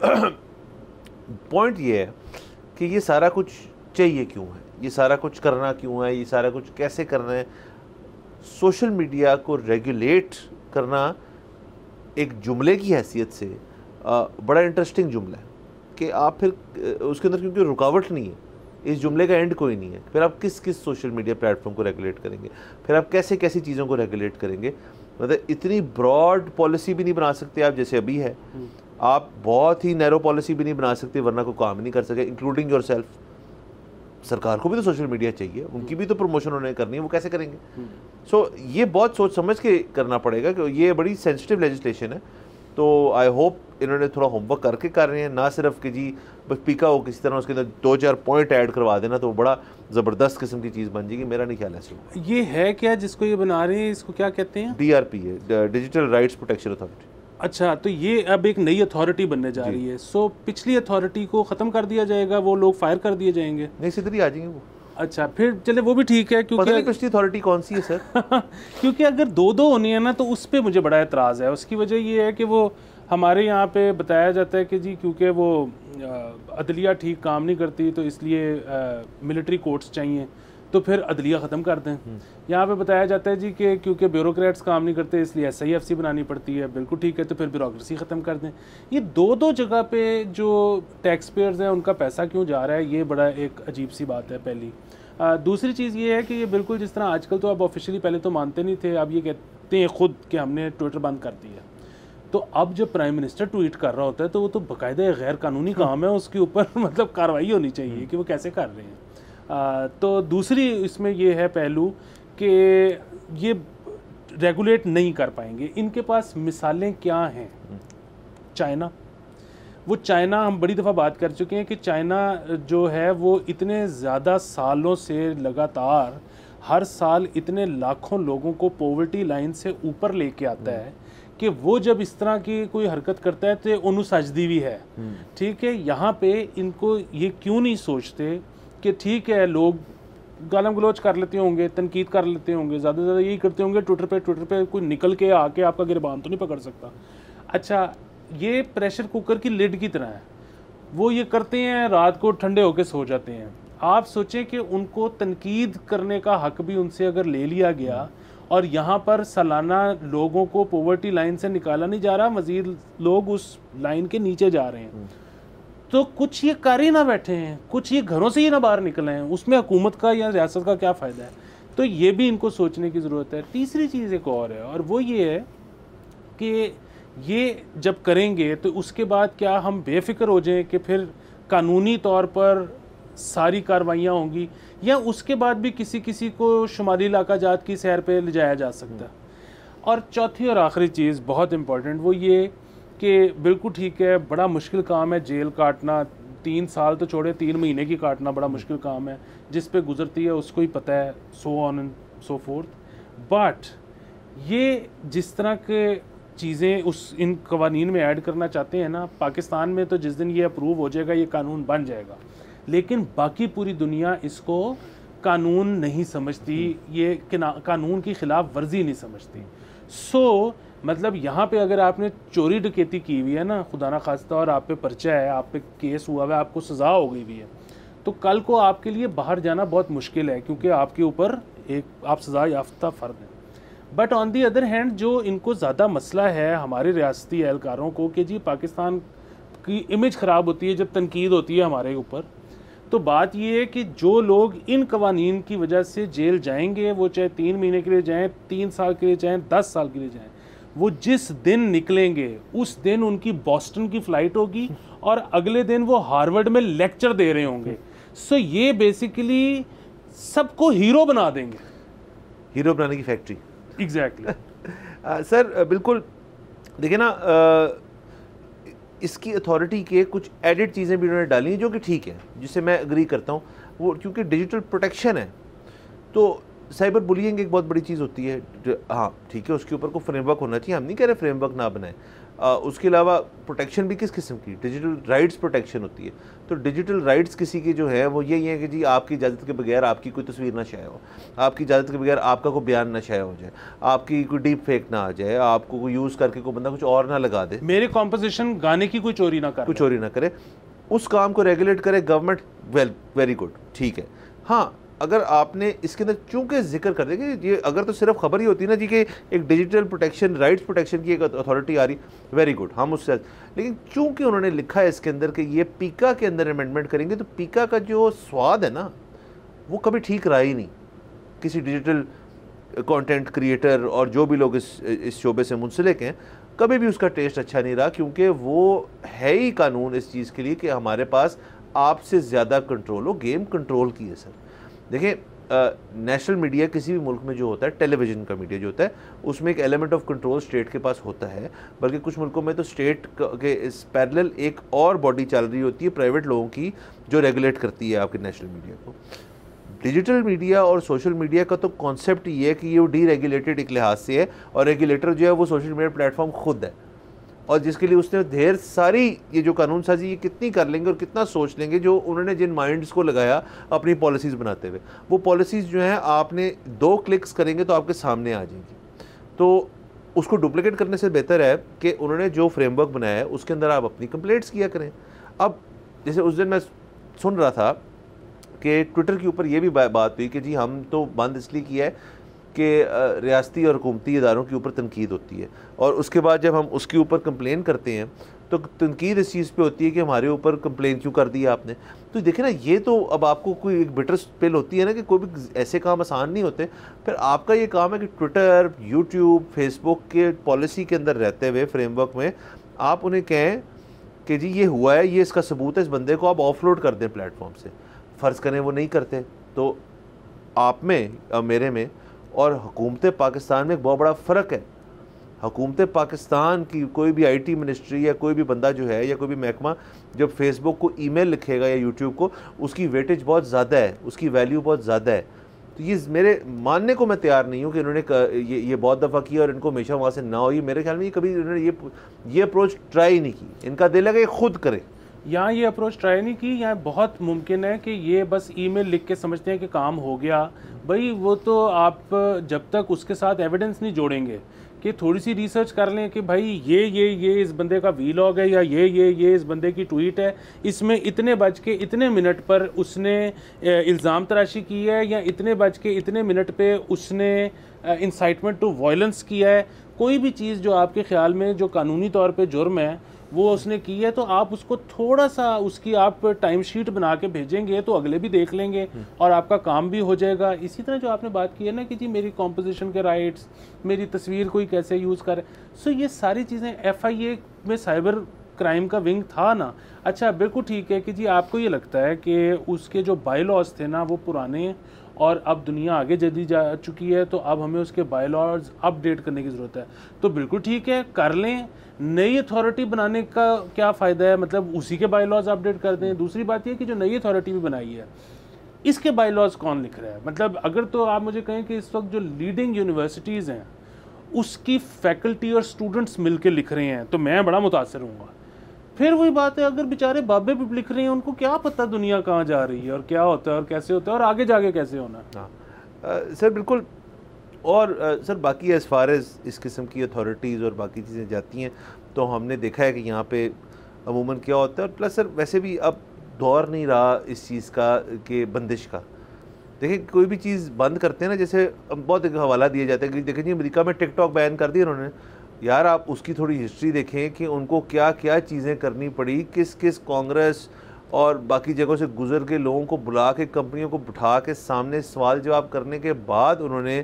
पॉइंट ये है कि ये सारा कुछ चाहिए क्यों है ये सारा कुछ करना क्यों है ये सारा कुछ कैसे करना है सोशल मीडिया को रेगुलेट करना एक जुमले की हैसियत से बड़ा इंटरेस्टिंग जुमला है कि आप फिर उसके अंदर क्योंकि रुकावट नहीं है इस जुमले का एंड कोई नहीं है फिर आप किस किस सोशल मीडिया प्लेटफॉर्म को रेगुलेट करेंगे फिर आप कैसे कैसी चीज़ों को रेगुलेट करेंगे मतलब इतनी ब्रॉड पॉलिसी भी नहीं बना सकते आप जैसे अभी है हम्म। आप बहुत ही नैरो पॉलिसी भी नहीं बना सकते वरना कोई काम नहीं कर सके इंक्लूडिंग योर सेल्फ़ सरकार को भी तो सोशल मीडिया चाहिए उनकी भी तो प्रमोशन उन्होंने करनी है वो कैसे करेंगे सो हम्म। so, ये बहुत सोच समझ के करना पड़ेगा कि ये बड़ी सेंसिटिव लेजिस्लेशन है तो आई होप इन्होंने थोड़ा होमवर्क करके कर रहे हैं ना सिर्फ कि जी बस पीका हो किसी तरह उसके अंदर दो चार पॉइंट ऐड करवा देना तो बड़ा ज़बरदस्त किस्म की चीज़ बन जाएगी मेरा नहीं ख्याल है ये है क्या जिसको ये बना रहे हैं इसको क्या कहते हैं डी है डिजिटल राइट्स प्रोटेक्शन अथॉरिटी अच्छा तो ये अब एक नई अथॉरिटी बनने जा रही है सो पिछली अथॉरिटी को ख़त्म कर दिया जाएगा वो लोग फायर कर दिए जाएंगे नहीं सिद्धरी आ जाएंगे वो अच्छा फिर चले वो भी ठीक है क्योंकि पता पिछली अथॉरिटी कौन सी है सर क्योंकि अगर दो दो होनी है ना तो उस पर मुझे बड़ा एतराज़ है उसकी वजह ये है कि वो हमारे यहाँ पे बताया जाता है कि जी क्योंकि वो अदलिया ठीक काम नहीं करती तो इसलिए मिलिट्री कोर्ट्स चाहिए तो फिर अदलिया ख़त्म कर दें हम्म। यहाँ पे बताया जाता है जी कि क्योंकि ब्यूरोक्रेट्स काम नहीं करते इसलिए एस आई एफ सी बनानी पड़ती है बिल्कुल ठीक है तो फिर ब्यूरोसी ख़त्म कर दें ये दो दो जगह पे जो टैक्स पेयर्स हैं उनका पैसा क्यों जा रहा है ये बड़ा एक अजीब सी बात है पहली आ, दूसरी चीज़ ये है कि ये बिल्कुल जिस तरह आजकल तो अब ऑफिशियली पहले तो मानते नहीं थे अब ये कहते हैं ख़ुद कि हमने ट्विटर बंद कर दिया तो अब जब प्राइम मिनिस्टर ट्वीट कर रहा होता है तो वो तो बाकायदा गैर कानूनी हाँ। काम है उसके ऊपर मतलब कार्रवाई होनी चाहिए हम्म। कि वो कैसे कर रहे हैं तो दूसरी इसमें ये है पहलू कि ये रेगुलेट नहीं कर पाएंगे इनके पास मिसालें क्या हैं चाइना वो चाइना हम बड़ी दफ़ा बात कर चुके हैं कि चाइना जो है वो इतने ज़्यादा सालों से लगातार हर साल इतने लाखों लोगों को पॉवर्टी लाइन से ऊपर लेके आता है कि वो जब इस तरह की कोई हरकत करता है तो उन्होंने सजदी भी है हम्म। ठीक है यहाँ पे इनको ये क्यों नहीं सोचते कि ठीक है लोग गालम गलोच कर लेते होंगे तनकीद कर लेते होंगे ज़्यादा से ज़्यादा यही करते होंगे ट्विटर पे ट्विटर पे कोई निकल के आके आपका गिरबान तो नहीं पकड़ सकता अच्छा ये प्रेशर कुकर की लिड की तरह है वो ये करते हैं रात को ठंडे होकर सो जाते हैं आप सोचें कि उनको तनकीद करने का हक भी उनसे अगर ले लिया गया और यहाँ पर सालाना लोगों को पॉवर्टी लाइन से निकाला नहीं जा रहा मज़ीद लोग उस लाइन के नीचे जा रहे हैं तो कुछ ये कर ही ना बैठे हैं कुछ ये घरों से ही ना बाहर निकले हैं उसमें हुकूमत का या रियासत का क्या फ़ायदा है तो ये भी इनको सोचने की ज़रूरत है तीसरी चीज़ एक और है और वो ये है कि ये जब करेंगे तो उसके बाद क्या हम बेफिक्र हो जाएं कि फिर कानूनी तौर पर सारी कार्रवाइयाँ होंगी या उसके बाद भी किसी किसी को शुमाली इलाका जात की सैर पर ले जाया जा सकता है हम्म। और चौथी और आखिरी चीज़ बहुत इम्पॉर्टेंट वो ये कि बिल्कुल ठीक है बड़ा मुश्किल काम है जेल काटना तीन साल तो छोड़े तीन महीने की काटना बड़ा मुश्किल काम है जिस पे गुजरती है उसको ही पता है so on and so forth but ये जिस तरह के चीज़ें उस इन कवानीन में ऐड करना चाहते हैं ना पाकिस्तान में तो जिस दिन ये अप्रूव हो जाएगा ये कानून बन जाएगा लेकिन बाकी पूरी दुनिया इसको कानून नहीं समझती हम्म। ये कानून की खिलाफ वर्जी नहीं समझती सो so, मतलब यहाँ पे अगर आपने चोरी डकैती की हुई है ना खुदा ना खास्ता और आप पे पर्चा है आप पे केस हुआ है आपको सज़ा हो गई हुई है तो कल को आपके लिए बाहर जाना बहुत मुश्किल है क्योंकि आपके ऊपर एक आप सज़ा याफ्ता फ़र्द हैं but on the other hand जो इनको ज़्यादा मसला है हमारे रियासती एहलकारों को कि जी पाकिस्तान की इमेज ख़राब होती है जब तनकीद होती है हमारे ऊपर तो बात यह है कि जो लोग इन कवानीन की वजह से जेल जाएंगे वो चाहे तीन महीने के लिए जाएँ तीन साल के लिए जाएँ दस साल के लिए जाएँ वो जिस दिन निकलेंगे उस दिन उनकी बॉस्टन की फ़्लाइट होगी और अगले दिन वो हार्वर्ड में लेक्चर दे रहे होंगे सो ये बेसिकली सबको हीरो बना देंगे हीरो बनाने की फैक्ट्री एग्जैक्टली सर बिल्कुल देखिए ना इसकी अथॉरिटी के कुछ एडिड चीज़ें भी उन्होंने डाली हैं जो कि ठीक है जिससे मैं अग्री करता हूँ वो क्योंकि डिजिटल प्रोटेक्शन है तो साइबर बुलिंग एक बहुत बड़ी चीज़ होती है हाँ ठीक है उसके ऊपर को फ्रेमवर्क होना चाहिए हम नहीं कह रहे फ्रेमवर्क ना बनाए उसके अलावा प्रोटेक्शन भी किस किस्म की डिजिटल राइट्स प्रोटेक्शन होती है तो डिजिटल राइट्स किसी के जो है वो यही है कि जी आपकी इजाज़त के बगैर आपकी कोई तस्वीर ना शाया हो आपकी इजाज़त के बगैर आपका कोई बयान ना शाया हो जाए आपकी कोई डीप फेक ना आ जाए आपको कोई यूज़ करके कोई बंदा कुछ और ना लगा दे मेरे कॉम्पोजिशन गाने की कोई चोरी ना करे कोई चोरी ना करे उस काम को रेगुलेट करे गवर्नमेंट वेल वेरी गुड ठीक है हाँ अगर आपने इसके अंदर चूंकि जिक्र कर देंगे ये अगर तो सिर्फ खबर ही होती ना जी कि एक डिजिटल प्रोटेक्शन राइट्स प्रोटेक्शन की एक अथॉरिटी आ रही वेरी गुड हम उससे लेकिन चूंकि उन्होंने लिखा है इसके अंदर कि ये पीका के अंदर अमेंडमेंट करेंगे तो पीका का जो स्वाद है ना वो कभी ठीक रहा ही नहीं किसी डिजिटल कॉन्टेंट क्रिएटर और जो भी लोग इस इस शोबे से मुंसलिक हैं कभी भी उसका टेस्ट अच्छा नहीं रहा क्योंकि वो है ही कानून इस चीज़ के लिए कि हमारे पास आपसे ज़्यादा कंट्रोल हो गेम कंट्रोल की है सर देखिए नेशनल मीडिया किसी भी मुल्क में जो होता है टेलीविज़न का मीडिया जो होता है उसमें एक एलिमेंट ऑफ कंट्रोल स्टेट के पास होता है बल्कि कुछ मुल्कों में तो स्टेट के इस पैरेलल एक और बॉडी चल रही होती है प्राइवेट लोगों की जो रेगुलेट करती है आपके नेशनल मीडिया को डिजिटल मीडिया और सोशल मीडिया का तो कॉन्सेप्ट ये है कि ये रेगुलेटेड एक लिहाज से है और रेगुलेटर जो है वो सोशल मीडिया प्लेटफॉर्म खुद है और जिसके लिए उसने ढेर सारी ये जो कानून साजी ये कितनी कर लेंगे और कितना सोच लेंगे जो उन्होंने जिन माइंड्स को लगाया अपनी पॉलिसीज़ बनाते हुए वो पॉलिसीज़ जो हैं आपने दो क्लिक्स करेंगे तो आपके सामने आ जाएंगी तो उसको डुप्लिकेट करने से बेहतर है कि उन्होंने जो फ्रेमवर्क बनाया है उसके अंदर आप अपनी कंप्लेंट्स किया करें अब जैसे उस दिन मैं सुन रहा था कि ट्विटर के ऊपर ये भी बात हुई कि जी हम तो बंद इसलिए किया है कि रियाती और हुकूमती इदारों के ऊपर तनकीद होती है और उसके बाद जब हम उसके ऊपर कंप्लेन करते हैं तो तनकीद इस चीज़ पर होती है कि हमारे ऊपर कंप्लेन क्यों कर दी आपने तो देखे ना ये तो अब आपको कोई एक बिटर स्पेल होती है ना कि कोई भी ऐसे काम आसान नहीं होते फिर आपका ये काम है कि ट्विटर यूट्यूब फेसबुक के पॉलिसी के अंदर रहते हुए फ्रेमवर्क में आप उन्हें कहें कि जी ये हुआ है ये इसका सबूत है इस बंदे को आप ऑफलोड कर दें प्लेटफॉर्म से फ़र्ज़ करें वो नहीं करते तो आप में मेरे में और हुकूमत पाकिस्तान में एक बहुत बड़ा फ़र्क है हुकूमत पाकिस्तान की कोई भी आईटी मिनिस्ट्री या कोई भी बंदा जो है या कोई भी महकमा जब फेसबुक को ईमेल लिखेगा या यूट्यूब को उसकी वेटेज बहुत ज़्यादा है उसकी वैल्यू बहुत ज़्यादा है तो ये मेरे मानने को मैं तैयार नहीं हूँ कि इन्होंने ये ये बहुत दफ़ा किया और इनको हमेशा वहाँ से ना हो मेरे ख्याल में ये कभी इन्होंने ये ये अप्रोच ट्राई नहीं की इनका दिल है कि खुद करें यहाँ ये अप्रोच ट्राई नहीं की यहाँ बहुत मुमकिन है कि ये बस ईमेल लिख के समझते हैं कि काम हो गया भाई वो तो आप जब तक उसके साथ एविडेंस नहीं जोड़ेंगे कि थोड़ी सी रिसर्च कर लें कि भाई ये ये ये इस बंदे का वी लॉग है या ये ये ये इस बंदे की ट्वीट है इसमें इतने बज के इतने मिनट पर उसने इल्ज़ाम तराशी की है या इतने बज के इतने मिनट पे उसने इंसाइटमेंट टू वायलेंस किया है कोई भी चीज़ जो आपके ख्याल में जो कानूनी तौर पर जुर्म है वो उसने की है तो आप उसको थोड़ा सा उसकी आप टाइम शीट बना के भेजेंगे तो अगले भी देख लेंगे हम्म। और आपका काम भी हो जाएगा इसी तरह जो आपने बात की है ना कि जी मेरी कॉम्पोजिशन के राइट्स मेरी तस्वीर कोई कैसे यूज़ करे सो ये सारी चीज़ें एफ में साइबर क्राइम का विंग था ना अच्छा बिल्कुल ठीक है कि जी आपको ये लगता है कि उसके जो बायलॉज थे ना वो पुराने और अब दुनिया आगे जदी जा चुकी है तो अब हमें उसके बायलॉज अपडेट करने की ज़रूरत है तो बिल्कुल ठीक है कर लें नई अथॉरिटी बनाने का क्या फ़ायदा है मतलब उसी के बाईलॉज अपडेट कर दें दूसरी बात यह कि जो नई अथॉरिटी भी बनाई है इसके बाईलॉज कौन लिख रहा है मतलब अगर तो आप मुझे कहें कि इस वक्त जो लीडिंग यूनिवर्सिटीज़ हैं उसकी फैकल्टी और स्टूडेंट्स मिलकर लिख रहे हैं तो मैं बड़ा मुतासर हूँ फिर वही बात है अगर बेचारे बाबे भी लिख रहे हैं उनको क्या पता दुनिया कहाँ जा रही है और क्या होता है और कैसे होता है और आगे जाके कैसे होना हाँ। सर बिल्कुल और सर बाकी एज़ फार एज़ इस किस्म की अथॉरिटीज़ और बाकी चीज़ें जाती हैं तो हमने देखा है कि यहाँ पे अमूमन क्या होता है और प्लस सर वैसे भी अब दौर नहीं रहा इस चीज़ का कि बंदिश का देखिए कोई भी चीज़ बंद करते हैं ना जैसे बहुत एक हवाला दिया जाता है कि देखें जी अमेरिका में टिकटॉक बैन कर दिया उन्होंने यार आप उसकी थोड़ी हिस्ट्री देखें कि उनको क्या क्या चीज़ें करनी पड़ी किस किस कांग्रेस और बाकी जगहों से गुजर के लोगों को बुला के कंपनियों को बिठा के सामने सवाल जवाब करने के बाद उन्होंने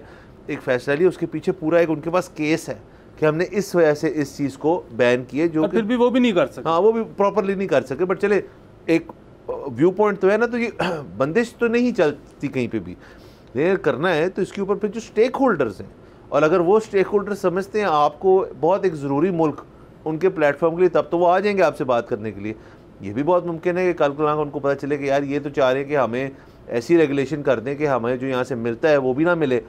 एक फैसला लिया उसके पीछे पूरा एक उनके पास केस है कि हमने इस वजह से इस चीज़ को बैन किए जो फिर भी वो भी नहीं कर सके हाँ वो भी प्रॉपरली नहीं कर सके बट चले एक व्यू पॉइंट तो है ना तो ये बंदिश तो नहीं चलती कहीं पे भी लेकिन करना है तो इसके ऊपर फिर जो स्टेक होल्डर्स हैं और अगर वो स्टेक होल्डर समझते हैं आपको बहुत एक ज़रूरी मुल्क उनके प्लेटफॉर्म के लिए तब तो वो आ जाएंगे आपसे बात करने के लिए ये भी बहुत मुमकिन है कि कल को उनको पता चले कि यार ये तो चाह रहे हैं कि हमें ऐसी रेगुलेशन कर दें कि हमें जो यहाँ से मिलता है वो भी ना मिले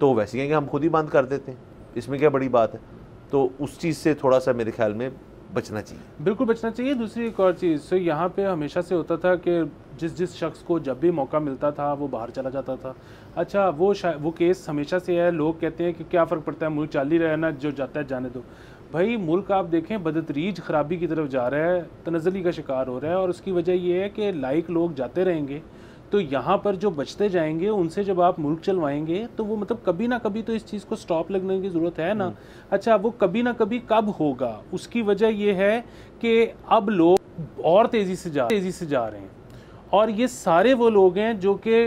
तो वैसे कहेंगे हम खुद ही बंद कर देते हैं इसमें क्या बड़ी बात है तो उस चीज़ से थोड़ा सा मेरे ख्याल में बचना चाहिए बिल्कुल बचना चाहिए दूसरी एक और चीज़ सो यहाँ पे हमेशा से होता था कि जिस जिस शख्स को जब भी मौका मिलता था वो बाहर चला जाता था अच्छा वो वो केस हमेशा से है लोग कहते हैं कि क्या फ़र्क पड़ता है मुल्क चाल ही रहे ना जो जाता है जाने दो भाई मुल्क आप देखें बदतरीज खराबी की तरफ जा रहा है तनजली का शिकार हो रहा है और उसकी वजह यह है कि लाइक लोग जाते रहेंगे तो यहाँ पर जो बचते जाएंगे उनसे जब आप मुल्क चलवाएंगे तो वो मतलब कभी ना कभी तो इस चीज़ को स्टॉप लगने की ज़रूरत है ना हम्म। अच्छा वो कभी ना कभी कब होगा उसकी वजह ये है कि अब लोग और तेज़ी से जा तेज़ी से जा रहे हैं और ये सारे वो लोग हैं जो कि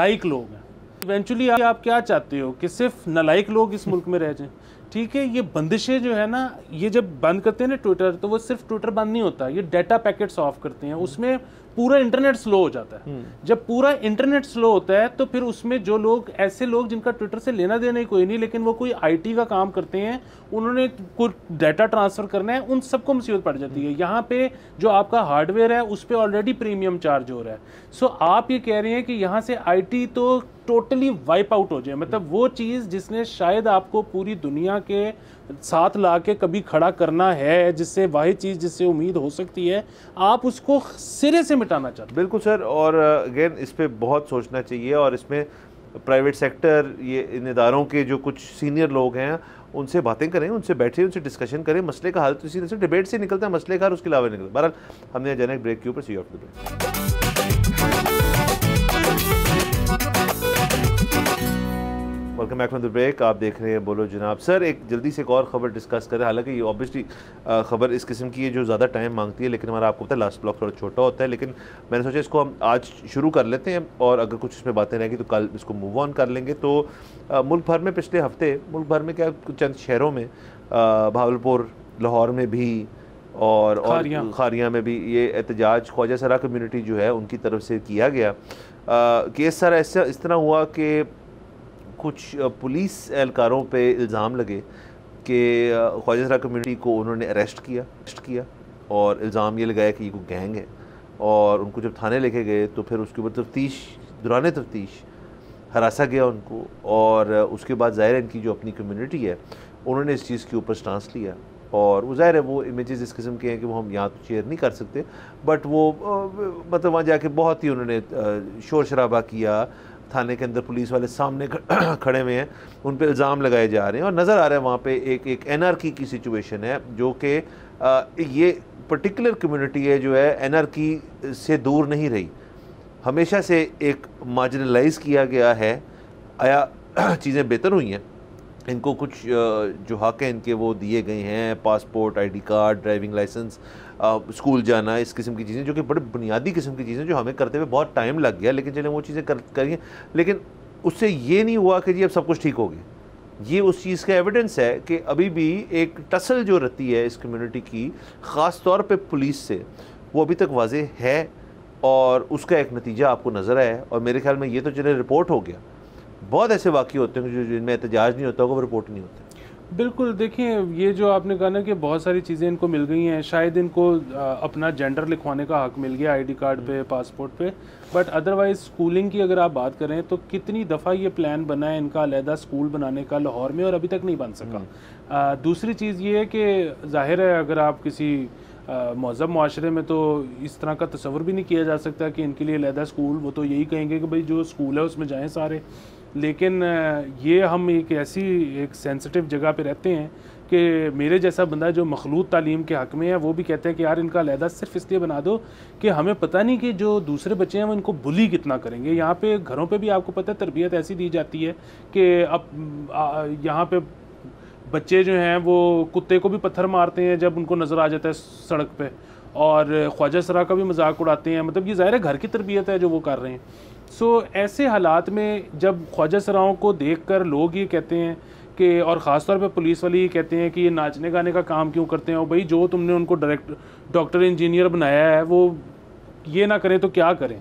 लाइक लोग हैं इवेंचुअली आप क्या चाहते हो कि सिर्फ नलाइक लोग इस मुल्क में रह जाएं ठीक है ये बंदिशें जो है ना ये जब बंद करते हैं ना ट्विटर तो वो सिर्फ ट्विटर बंद नहीं होता ये डाटा पैकेट्स ऑफ करते हैं हम्म। उसमें पूरा इंटरनेट स्लो हो जाता है हम्म। जब पूरा इंटरनेट स्लो होता है तो फिर उसमें जो लोग ऐसे लोग जिनका ट्विटर से लेना देना ही कोई नहीं लेकिन वो कोई आईटी का काम करते हैं उन्होंने कुछ डाटा ट्रांसफर करना है उन सबको मुसीबत पड़ जाती है हम्म। यहाँ पे जो आपका हार्डवेयर है उस पर ऑलरेडी प्रीमियम चार्ज हो रहा है सो आप ये कह रहे हैं कि यहाँ से आई तो टोटली वाइप आउट हो जाए मतलब वो चीज़ जिसने शायद आपको पूरी दुनिया के साथ ला के कभी खड़ा करना है जिससे वही चीज़ जिससे उम्मीद हो सकती है आप उसको सिरे से मिटाना चाहते बिल्कुल सर और अगेन इस पर बहुत सोचना चाहिए और इसमें प्राइवेट सेक्टर ये इन इदारों के जो कुछ सीनियर लोग हैं उनसे बातें करें उनसे बैठे उनसे डिस्कशन करें मसले का हल तो इसी तरह से डिबेट से निकलता है मसले का हल उसके अलावा निकलता है बहरहाल हमने अचानक ब्रेक के ऊपर see off the break welcome back from the break आप देख रहे हैं बोलो जनाब सर एक जल्दी से एक और ख़बर डिस्कस करें हालांकि ये ऑब्वियसली ख़बर इस किस्म की है जो ज़्यादा टाइम मांगती है लेकिन हमारा आपको पता है लास्ट ब्लॉक थोड़ा छोटा होता है लेकिन मैंने सोचा इसको हम आज शुरू कर लेते हैं और अगर कुछ इसमें बातें रहेंगी तो कल इसको मूव ऑन कर लेंगे तो मुल्क भर में पिछले हफ्ते मुल्क भर में क्या चंद शहरों में भावलपुर लाहौर में भी और खारिया में भी ये एहतजाज ख्वाजा सरा कम्यूनिटी जो है उनकी तरफ से किया गया केस सारा ऐसा इस तरह हुआ कि कुछ पुलिस एहलकारों पे इल्ज़ाम लगे कि ख्वाजा कम्युनिटी को उन्होंने अरेस्ट किया अरेस्ट किया और इल्ज़ाम ये लगाया कि ये कोई गैंग है और उनको जब थाने लेके गए तो फिर उसके ऊपर तफ्तीश दुरान तफ्तीश हरासा गया उनको और उसके बाद ज़ाहिर इनकी जो अपनी कम्यूनिटी है उन्होंने इस चीज़ के ऊपर स्टांस लिया और वो ज़ाहिर है वो इमेजेस इस किस्म के हैं कि वो हम यहाँ तो शेयर नहीं कर सकते बट वो मतलब वहाँ जाके बहुत ही उन्होंने शोर शराबा किया थाने के अंदर पुलिस वाले सामने खड़े हुए हैं उन पर इल्ज़ाम लगाए जा रहे हैं और नज़र आ रहा है वहाँ पर एक एक आर की सिचुएशन है जो कि ये पर्टिकुलर कम्यूनिटी है जो है की से दूर नहीं रही हमेशा से एक मार्जिनलाइज किया गया है आया चीज़ें बेहतर हुई हैं इनको कुछ जो हक हैं इनके वो दिए गए हैं passport ID card driving licence school जाना इस किस्म की चीज़ें जो कि बड़े बुनियादी किस्म की चीज़ें जो हमें करते हुए बहुत टाइम लग गया लेकिन चले वो चीज़ें कर करिए लेकिन उससे ये नहीं हुआ कि जी अब सब कुछ ठीक हो गया ये उस चीज़ का एविडेंस है कि अभी भी एक टसल जो रहती है इस कम्युनिटी की ख़ास तौर पे पुलिस से वो अभी तक वाज है और उसका एक नतीजा आपको नज़र आया और मेरे ख्याल में ये तो चले रिपोर्ट हो गया बहुत ऐसे वाक़े होते हैं जो जिनमें एहतजाज नहीं होता होगा वो रिपोर्ट नहीं होते बिल्कुल देखिए ये जो आपने कहा ना कि बहुत सारी चीज़ें इनको मिल गई हैं शायद इनको अपना जेंडर लिखवाने का हक मिल गया आईडी कार्ड पे पासपोर्ट हम्म। पे बट अदरवाइज स्कूलिंग की अगर आप बात करें तो कितनी दफ़ा ये प्लान बना है इनका अलहदा स्कूल बनाने का लाहौर में और अभी तक नहीं बन सका आ, हम्म। दूसरी चीज़ ये है कि जाहिर है अगर आप किसी मौजब माशरे में तो इस तरह का तस्वर भी नहीं किया जा सकता कि इनके लिए लहदा स्कूल वो तो यही कहेंगे कि भाई जो स्कूल है उसमें जाएँ सारे लेकिन ये हम एक ऐसी एक सेंसिटिव जगह पे रहते हैं कि मेरे जैसा बंदा जो मखलूत तालीम के हक़ में है वो भी कहते हैं कि यार इनका लहदा सिर्फ इसलिए बना दो कि हमें पता नहीं कि जो दूसरे बच्चे हैं वो इनको बुली कितना करेंगे यहाँ पे घरों पे भी आपको पता है तरबियत ऐसी दी जाती है कि अब यहाँ पे बच्चे जो हैं वो कुत्ते को भी पत्थर मारते हैं जब उनको नज़र आ जाता है सड़क पर और ख्वाजा सरा का भी मजाक उड़ाते हैं मतलब ये ज़ाहिर है घर की तरबियत है जो वो कर रहे हैं सो so, ऐसे हालात में जब ख्वाजा सराओं को देख कर लोग ये कहते हैं कि और ख़ास तौर पे पुलिस वाले ये कहते हैं कि ये नाचने गाने का काम क्यों करते हैं और भाई जो तुमने उनको डायरेक्ट डॉक्टर इंजीनियर बनाया है वो ये ना करें तो क्या करें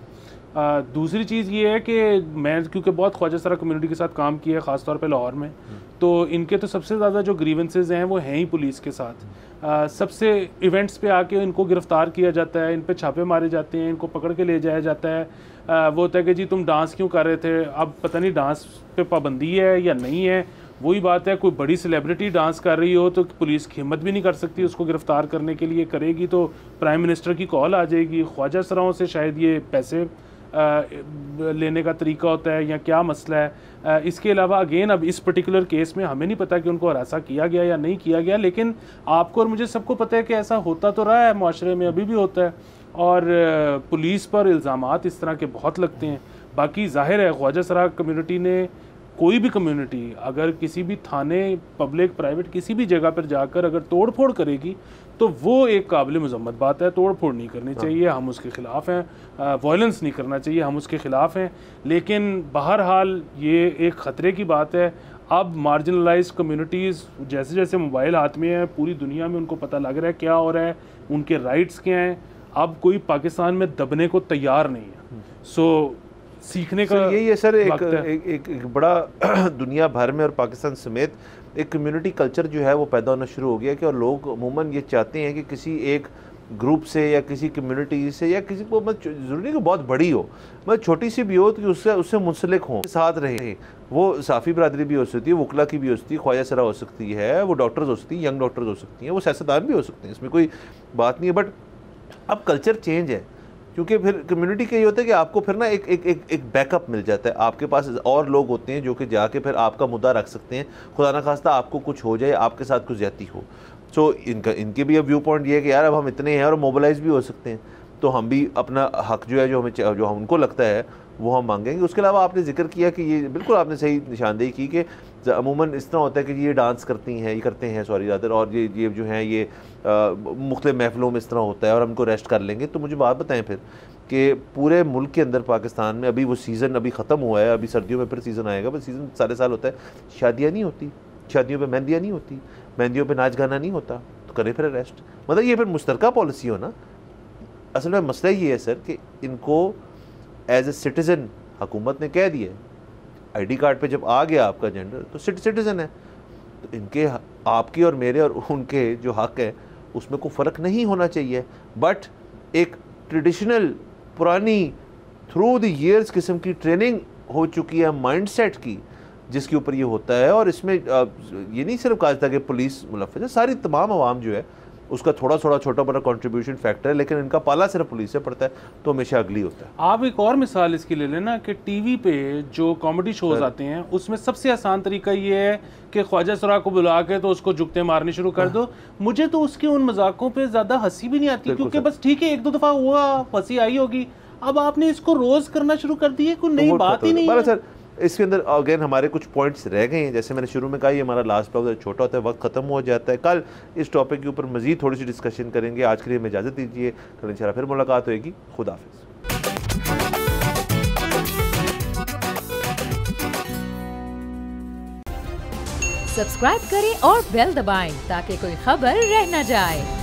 आ, दूसरी चीज़ ये है कि मैं क्योंकि बहुत ख्वाजा सरा कम्युनिटी के साथ काम किया है ख़ासतौर पर लाहौर में हम्म। तो इनके तो सबसे ज़्यादा जो ग्रीवेंसेज हैं वो हैं ही पुलिस के साथ सबसे इवेंट्स पे आके इनको गिरफ्तार किया जाता है इन पे छापे मारे जाते हैं इनको पकड़ के ले जाया जाता है वो होता है कि जी तुम डांस क्यों कर रहे थे अब पता नहीं डांस पे पाबंदी है या नहीं है वही बात है कोई बड़ी सेलिब्रिटी डांस कर रही हो तो पुलिस की हिम्मत भी नहीं कर सकती उसको गिरफ़्तार करने के लिए करेगी तो प्राइम मिनिस्टर की कॉल आ जाएगी ख्वाजा सराओं से शायद ये पैसे लेने का तरीका होता है या क्या मसला है इसके अलावा अगेन अब इस पर्टिकुलर केस में हमें नहीं पता कि उनको हरासा किया गया या नहीं किया गया लेकिन आपको और मुझे सबको पता है कि ऐसा होता तो रहा है माशरे में अभी भी होता है और पुलिस पर इल्ज़ाम इस तरह के बहुत लगते हैं बाकी जाहिर है ख्वाजा सरा कम्यूनिटी ने कोई भी कम्युनिटी अगर किसी भी थाने पब्लिक प्राइवेट किसी भी जगह पर जाकर अगर तोड़ फोड़ करेगी तो वो एक काबिल मजम्मत बात है तोड़ फोड़ नहीं करनी हाँ। चाहिए हम उसके ख़िलाफ़ हैं वायलेंस नहीं करना चाहिए हम उसके ख़िलाफ़ हैं लेकिन बहरहाल ये एक ख़तरे की बात है अब मार्जिनलाइज कम्युनिटीज़ जैसे जैसे मोबाइल हाथ में हैं पूरी दुनिया में उनको पता लग रहा है क्या हो रहा है उनके राइट्स क्या हैं अब कोई पाकिस्तान में दबने को तैयार नहीं है सो हम्म। सीखने का यही है सर एक, एक, एक, एक बड़ा दुनिया भर में और पाकिस्तान समेत एक कम्युनिटी कल्चर जो है वो पैदा होना शुरू हो गया कि और लोग अमूमन ये चाहते हैं कि किसी एक ग्रुप से या किसी कम्युनिटी से या किसी को मतलब ज़रूरी नहीं कि बहुत बड़ी हो मतलब छोटी सी भी हो तो उससे उससे मुंसलिक हों साथ रहे वो साफ़ी बरदरी भी हो सकती है वकला की भी हो सकती है ख्वाजा सरा हो सकती है वो डॉक्टर्स हो सकती हैं यंग डॉक्टर्स हो सकती हैं वो सियासतदान भी हो सकते हैं इसमें कोई बात नहीं है बट अब कल्चर चेंज है क्योंकि फिर कम्युनिटी के ये होता है कि आपको फिर ना एक एक एक एक बैकअप मिल जाता है आपके पास और लोग होते हैं जो कि जाके फिर आपका मुद्दा रख सकते हैं खुदा ना खास्ता आपको कुछ हो जाए आपके साथ कुछ ज्यादा हो सो so, इनका इनके भी अब व्यू पॉइंट ये है कि यार अब हम इतने हैं और मोबलाइज भी हो सकते हैं तो हम भी अपना हक जो है जो हमें जो हम उनको लगता है वो हम मांगेंगे उसके अलावा आपने जिक्र किया कि ये बिल्कुल आपने सही निशानदेही की कि अमूमन इस तरह होता है कि ये डांस करती हैं ये करते हैं सॉरी ज़्यादा और ये ये जो हैं ये मुख्त महफिलों में इस तरह होता है और हमको रेस्ट कर लेंगे तो मुझे बात बताएं फिर कि पूरे मुल्क के अंदर पाकिस्तान में अभी वो सीज़न अभी ख़त्म हुआ है अभी सर्दियों में फिर सीज़न आएगा पर सीज़न सारे साल होता है शादियाँ नहीं होती शादियों पर मेहंदियाँ नहीं होती मेहंदियों पर नाच गाना नहीं होता तो करें फिर रेस्ट मतलब ये फिर मुश्तरक पॉलिसी हो ना असल में मसला ये है सर कि इनको एज ए सिटीज़न हुकूमत ने कह दिया आईडी कार्ड पे जब आ गया आपका जेंडर तो सिटीज़न है तो इनके आपके और मेरे और उनके जो हक है उसमें कोई फ़र्क नहीं होना चाहिए बट एक ट्रेडिशनल पुरानी थ्रू द ईयर्स किस्म की ट्रेनिंग हो चुकी है माइंडसेट की जिसके ऊपर ये होता है और इसमें ये नहीं सिर्फ कहा था कि पुलिस मुलफ़ है सारी तमाम आवाम जो है उसका थोड़ा थोड़ा छोटा बड़ा कंट्रीब्यूशन फैक्टर है लेकिन इनका पाला सिर्फ पुलिस से पड़ता है तो हमेशा अगली होता है आप एक और मिसाल इसकी ले लेना कि टीवी पे जो कॉमेडी शोज आते हैं उसमें सबसे आसान तरीका ये है कि ख्वाजा सरा को बुला के तो उसको जुगते मारने शुरू कर दो मुझे तो उसके उन मजाकों पर ज़्यादा हंसी भी नहीं आती क्योंकि बस ठीक है एक दो दफ़ा हुआ हंसी आई होगी अब आपने इसको रोज़ करना शुरू कर दिया कोई तो नई बात ही नहीं है सर इसके अंदर अगेन हमारे कुछ पॉइंट्स रह गए हैं जैसे मैंने शुरू में कहा ये हमारा लास्ट ब्लॉग छोटा होता है वक्त ख़त्म हो जाता है कल इस टॉपिक के ऊपर मज़ीद थोड़ी सी डिस्कशन करेंगे आज के लिए हमें इजाज़त दीजिए कल इन फिर मुलाकात होगी खुदाफिज़ सब्सक्राइब करें और बेल दबाएं ताकि कोई खबर रह न जाए